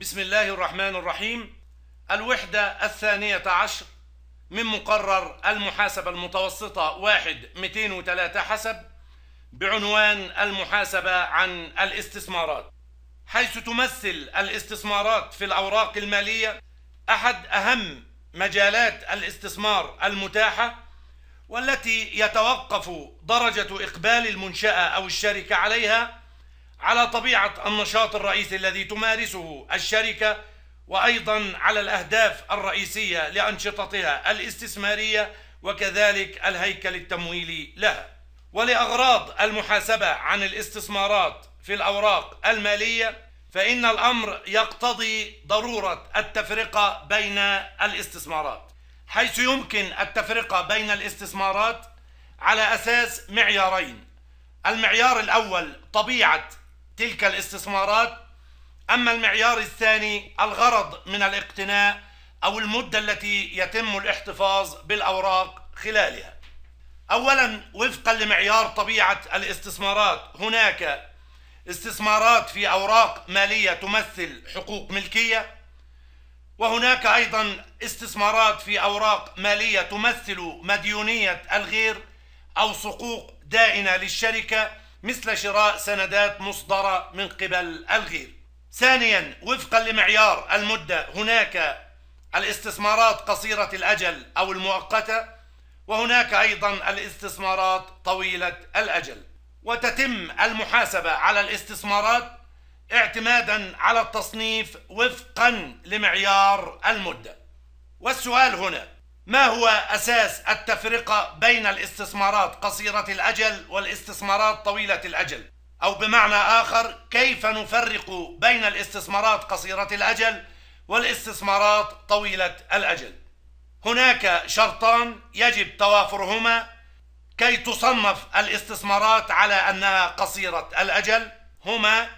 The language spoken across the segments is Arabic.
بسم الله الرحمن الرحيم الوحدة الثانية عشر من مقرر المحاسبة المتوسطة واحد وثلاثة حسب بعنوان المحاسبة عن الاستثمارات حيث تمثل الاستثمارات في الأوراق المالية أحد أهم مجالات الاستثمار المتاحة والتي يتوقف درجة إقبال المنشأة أو الشركة عليها على طبيعة النشاط الرئيسي الذي تمارسه الشركة وأيضا على الأهداف الرئيسية لأنشطتها الاستثمارية وكذلك الهيكل التمويلي لها ولأغراض المحاسبة عن الاستثمارات في الأوراق المالية فإن الأمر يقتضي ضرورة التفرقة بين الاستثمارات حيث يمكن التفرقة بين الاستثمارات على أساس معيارين المعيار الأول طبيعة تلك الاستثمارات أما المعيار الثاني الغرض من الاقتناء أو المدة التي يتم الاحتفاظ بالأوراق خلالها أولا وفقا لمعيار طبيعة الاستثمارات هناك استثمارات في أوراق مالية تمثل حقوق ملكية وهناك أيضا استثمارات في أوراق مالية تمثل مديونية الغير أو صقوق دائنة للشركة مثل شراء سندات مصدرة من قبل الغير ثانيا وفقا لمعيار المدة هناك الاستثمارات قصيرة الأجل أو المؤقتة وهناك أيضا الاستثمارات طويلة الأجل وتتم المحاسبة على الاستثمارات اعتمادا على التصنيف وفقا لمعيار المدة والسؤال هنا ما هو أساس التفرقة بين الاستثمارات قصيرة الأجل والاستثمارات طويلة الأجل؟ أو بمعنى آخر كيف نفرق بين الاستثمارات قصيرة الأجل والاستثمارات طويلة الأجل؟ هناك شرطان يجب توافرهما كي تصنف الاستثمارات على أنها قصيرة الأجل هما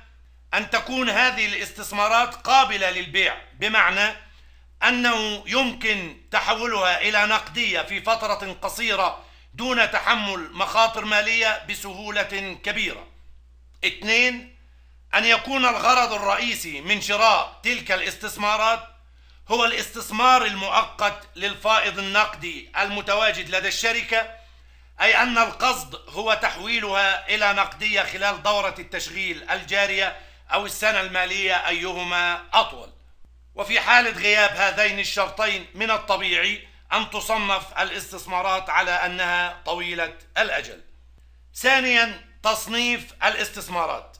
أن تكون هذه الاستثمارات قابلة للبيع بمعنى أنه يمكن تحولها إلى نقدية في فترة قصيرة دون تحمل مخاطر مالية بسهولة كبيرة اثنين أن يكون الغرض الرئيسي من شراء تلك الاستثمارات هو الاستثمار المؤقت للفائض النقدي المتواجد لدى الشركة أي أن القصد هو تحويلها إلى نقدية خلال دورة التشغيل الجارية أو السنة المالية أيهما أطول وفي حالة غياب هذين الشرطين من الطبيعي أن تصنف الاستثمارات على أنها طويلة الأجل. ثانيا تصنيف الاستثمارات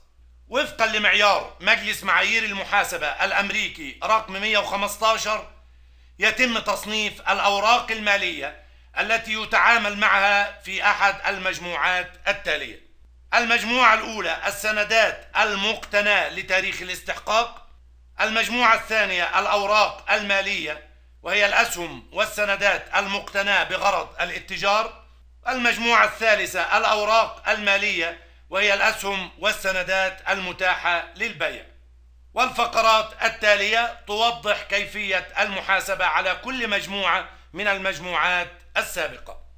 وفقا لمعيار مجلس معايير المحاسبة الأمريكي رقم 115 يتم تصنيف الأوراق المالية التي يتعامل معها في أحد المجموعات التالية المجموعة الأولى السندات المقتناة لتاريخ الاستحقاق المجموعة الثانية الأوراق المالية وهي الأسهم والسندات المقتناة بغرض الاتجار المجموعة الثالثة الأوراق المالية وهي الأسهم والسندات المتاحة للبيع والفقرات التالية توضح كيفية المحاسبة على كل مجموعة من المجموعات السابقة